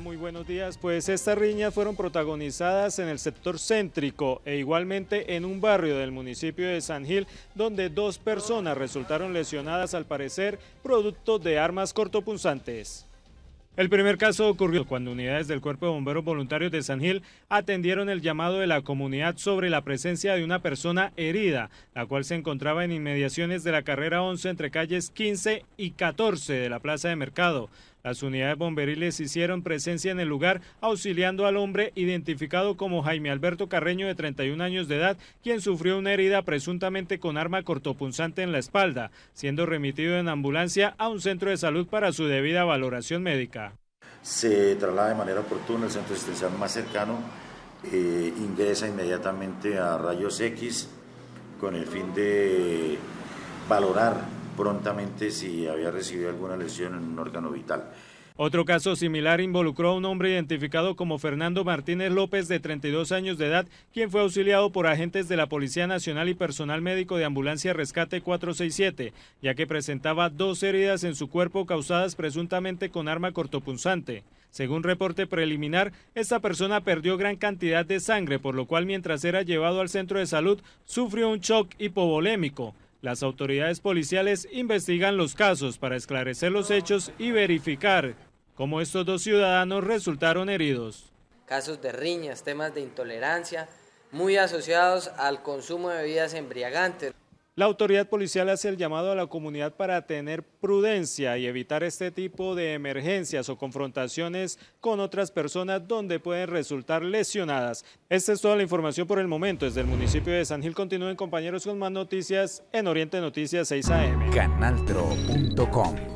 Muy buenos días, pues estas riñas fueron protagonizadas en el sector céntrico e igualmente en un barrio del municipio de San Gil, donde dos personas resultaron lesionadas al parecer producto de armas cortopunzantes. El primer caso ocurrió cuando unidades del Cuerpo de Bomberos Voluntarios de San Gil atendieron el llamado de la comunidad sobre la presencia de una persona herida, la cual se encontraba en inmediaciones de la carrera 11 entre calles 15 y 14 de la Plaza de Mercado. Las unidades bomberiles hicieron presencia en el lugar auxiliando al hombre identificado como Jaime Alberto Carreño de 31 años de edad, quien sufrió una herida presuntamente con arma cortopunzante en la espalda, siendo remitido en ambulancia a un centro de salud para su debida valoración médica. Se traslada de manera oportuna al centro asistencial más cercano, eh, ingresa inmediatamente a rayos X con el fin de valorar prontamente si había recibido alguna lesión en un órgano vital. Otro caso similar involucró a un hombre identificado como Fernando Martínez López, de 32 años de edad, quien fue auxiliado por agentes de la Policía Nacional y personal médico de Ambulancia Rescate 467, ya que presentaba dos heridas en su cuerpo causadas presuntamente con arma cortopunzante. Según reporte preliminar, esta persona perdió gran cantidad de sangre, por lo cual mientras era llevado al centro de salud sufrió un shock hipovolémico. Las autoridades policiales investigan los casos para esclarecer los hechos y verificar cómo estos dos ciudadanos resultaron heridos. Casos de riñas, temas de intolerancia, muy asociados al consumo de bebidas embriagantes. La autoridad policial hace el llamado a la comunidad para tener prudencia y evitar este tipo de emergencias o confrontaciones con otras personas donde pueden resultar lesionadas. Esta es toda la información por el momento. Desde el municipio de San Gil continúen compañeros con más noticias en Oriente Noticias 6 AM. Canaltro.com